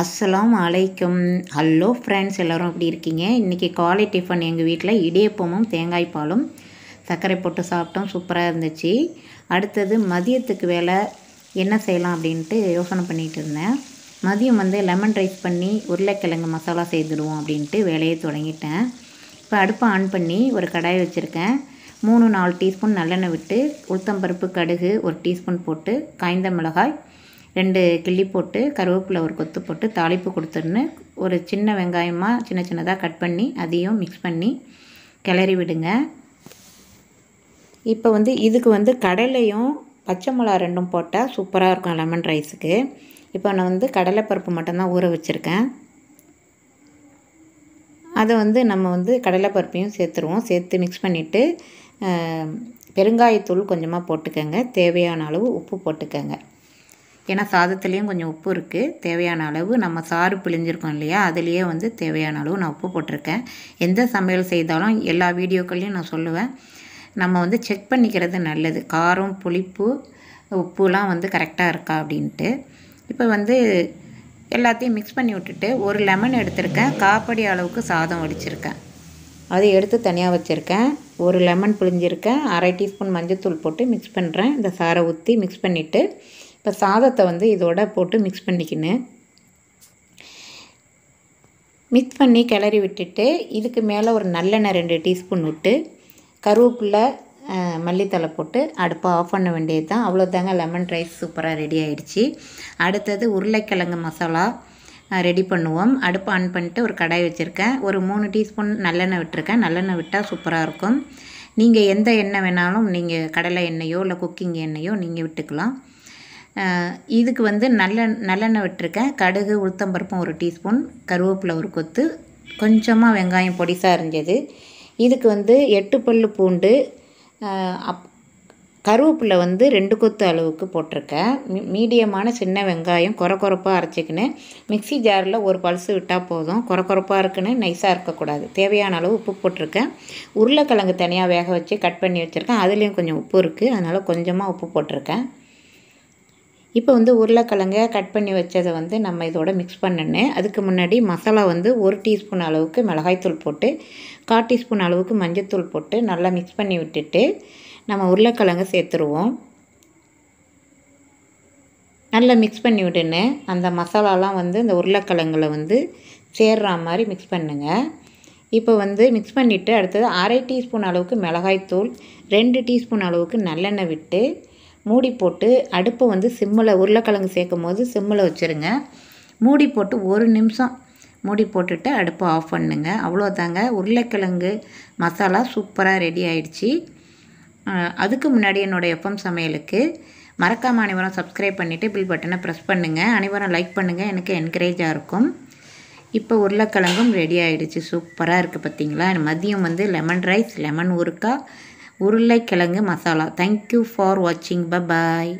அஸ்ஸலாம் அலைக்கும் hello friends எல்லோரும் எப்படி இருக்கீங்க இன்றைக்கி காலை டிஃபன் எங்கள் வீட்டில் இடியப்பமும் தேங்காய் பாலும் சர்க்கரை போட்டு சாப்பிட்டோம் சூப்பராக இருந்துச்சு அடுத்தது மதியத்துக்கு வேலை என்ன செய்யலாம் அப்படின்ட்டு யோசனை பண்ணிகிட்டு இருந்தேன் மதியம் வந்து லெமன் ரைஸ் பண்ணி உருளைக்கிழங்கு மசாலா செய்துடுவோம் அப்படின்ட்டு வேலையை தொடங்கிட்டேன் இப்போ அடுப்பை ஆன் பண்ணி ஒரு கடாய் வச்சுருக்கேன் மூணு நாலு டீஸ்பூன் நல்லெண்ணெய் விட்டு உளுத்தம்பருப்பு கடுகு ஒரு டீஸ்பூன் போட்டு காய்ந்த மிளகாய் ரெண்டு கிள்ளி போட்டு கருவேப்பிலை ஒரு கொத்து போட்டு தாளிப்பு கொடுத்துருன்னு ஒரு சின்ன வெங்காயமாக சின்ன சின்னதாக கட் பண்ணி அதையும் மிக்ஸ் பண்ணி கிளறி விடுங்க இப்போ வந்து இதுக்கு வந்து கடலையும் பச்சை மிளகா ரெண்டும் போட்டால் சூப்பராக இருக்கும் லெமன் ரைஸுக்கு இப்போ நான் வந்து கடலைப்பருப்பு மட்டும்தான் ஊற வச்சுருக்கேன் அதை வந்து நம்ம வந்து கடலைப்பருப்பையும் சேர்த்துருவோம் சேர்த்து மிக்ஸ் பண்ணிவிட்டு பெருங்காயத்தூள் கொஞ்சமாக போட்டுக்கோங்க தேவையான அளவு உப்பு போட்டுக்கோங்க ஏன்னா சாதத்துலேயும் கொஞ்சம் உப்பு இருக்குது தேவையான அளவு நம்ம சாறு பிழிஞ்சிருக்கோம் இல்லையா அதுலேயே வந்து தேவையான அளவு நான் உப்பு போட்டிருக்கேன் எந்த சமையல் செய்தாலும் எல்லா வீடியோக்கள்லையும் நான் சொல்லுவேன் நம்ம வந்து செக் பண்ணிக்கிறது நல்லது காரம் புளிப்பு உப்புலாம் வந்து கரெக்டாக இருக்கா அப்படின்ட்டு இப்போ வந்து எல்லாத்தையும் மிக்ஸ் பண்ணி விட்டுட்டு ஒரு லெமன் எடுத்திருக்கேன் காப்படி அளவுக்கு சாதம் வடிச்சிருக்கேன் அதை எடுத்து தனியாக வச்சுருக்கேன் ஒரு லெமன் புழிஞ்சிருக்கேன் அரை டீஸ்பூன் மஞ்சள் தூள் போட்டு மிக்ஸ் பண்ணுறேன் இந்த சாரை ஊற்றி மிக்ஸ் பண்ணிவிட்டு இப்போ சாதத்தை வந்து இதோட போட்டு மிக்ஸ் பண்ணிக்கின்னு மிக்ஸ் பண்ணி கிளறி விட்டுட்டு இதுக்கு மேலே ஒரு நல்லெண்ணெய் ரெண்டு டீஸ்பூன் விட்டு கருவேப்பிலை மல்லித்தலை போட்டு அடுப்பை ஆஃப் பண்ண வேண்டியது தான் அவ்வளோதாங்க லெமன் ரைஸ் சூப்பராக ரெடி ஆகிடுச்சி அடுத்தது உருளைக்கிழங்கு மசாலா ரெடி பண்ணுவோம் அடுப்பு ஆன் பண்ணிட்டு ஒரு கடாய் வச்சுருக்கேன் ஒரு மூணு டீஸ்பூன் நல்லெண்ணெய் விட்டுருக்கேன் நல்லெண்ணெய் விட்டால் சூப்பராக இருக்கும் நீங்கள் எந்த எண்ணெய் வேணாலும் நீங்கள் கடலை எண்ணெயோ இல்லை குக்கிங் எண்ணெயோ நீங்கள் விட்டுக்கலாம் இதுக்கு வந்து நல்ல நல்லெண்ணெய் விட்டுருக்கேன் கடுகு உளுத்தம்பருப்பும் ஒரு டீஸ்பூன் கருவேப்பிலை ஒரு கொத்து கொஞ்சமாக வெங்காயம் பொடிசாக இருந்தது இதுக்கு வந்து எட்டு பல் பூண்டு அப் கருவேப்பிலை வந்து ரெண்டு கொத்து அளவுக்கு போட்டிருக்கேன் மீ மீடியமான சின்ன வெங்காயம் குறை குறப்பாக அரைச்சிக்கின்னு மிக்சி ஜாரில் ஒரு பல்சு விட்டால் போதும் குறை குறப்பாக இருக்குன்னு நைஸாக இருக்கக்கூடாது தேவையான அளவு உப்பு போட்டிருக்கேன் உருளைக்கிழங்கு தனியாக வேக வச்சு கட் பண்ணி வச்சுருக்கேன் அதுலேயும் கொஞ்சம் உப்பு இருக்குது அதனால் கொஞ்சமாக உப்பு போட்டிருக்கேன் இப்போ வந்து உருளைக்கிழங்க கட் பண்ணி வச்சதை வந்து நம்ம இதோட மிக்ஸ் பண்ணணும் அதுக்கு முன்னாடி மசாலா வந்து ஒரு டீஸ்பூன் அளவுக்கு மிளகாய்த்தூள் போட்டு கால் டீஸ்பூன் அளவுக்கு மஞ்சத்தூள் போட்டு நல்லா மிக்ஸ் பண்ணி விட்டுட்டு நம்ம உருளைக்கிழங்கு சேர்த்துருவோம் நல்லா மிக்ஸ் பண்ணி விடுன்னு அந்த மசாலாலாம் வந்து இந்த உருளைக்கிழங்கில் வந்து சேர்ற மாதிரி மிக்ஸ் பண்ணுங்கள் இப்போ வந்து மிக்ஸ் பண்ணிவிட்டு அடுத்தது அரை டீஸ்பூன் அளவுக்கு மிளகாய்த்தூள் ரெண்டு டீஸ்பூன் அளவுக்கு நல்லெண்ணெய் விட்டு மூடி போட்டு அடுப்பை வந்து சிம்மில் உருளைக்கிழங்கு சேர்க்கும் போது சிம்மில் வச்சுருங்க மூடி போட்டு ஒரு நிமிஷம் மூடி போட்டுட்டு அடுப்பை ஆஃப் பண்ணுங்க அவ்வளோ தாங்க உருளைக்கிழங்கு மசாலா சூப்பராக ரெடி ஆயிடுச்சு அதுக்கு முன்னாடி என்னோடய எஃப்எம் சமையலுக்கு மறக்காமல் அனைவரும் சப்ஸ்கிரைப் பண்ணிவிட்டு பில் பட்டனை ப்ரெஸ் பண்ணுங்கள் அனைவரும் லைக் பண்ணுங்கள் எனக்கு என்கரேஜாக இருக்கும் இப்போ உருளைக்கிழங்கும் ரெடி ஆகிடுச்சு சூப்பராக இருக்குது பார்த்தீங்களா மதியம் வந்து லெமன் ரைஸ் லெமன் ஊறுக்காய் உருளைக்கிழங்கு மசாலா தேங்க்யூ ஃபார் வாட்சிங் ப பாய்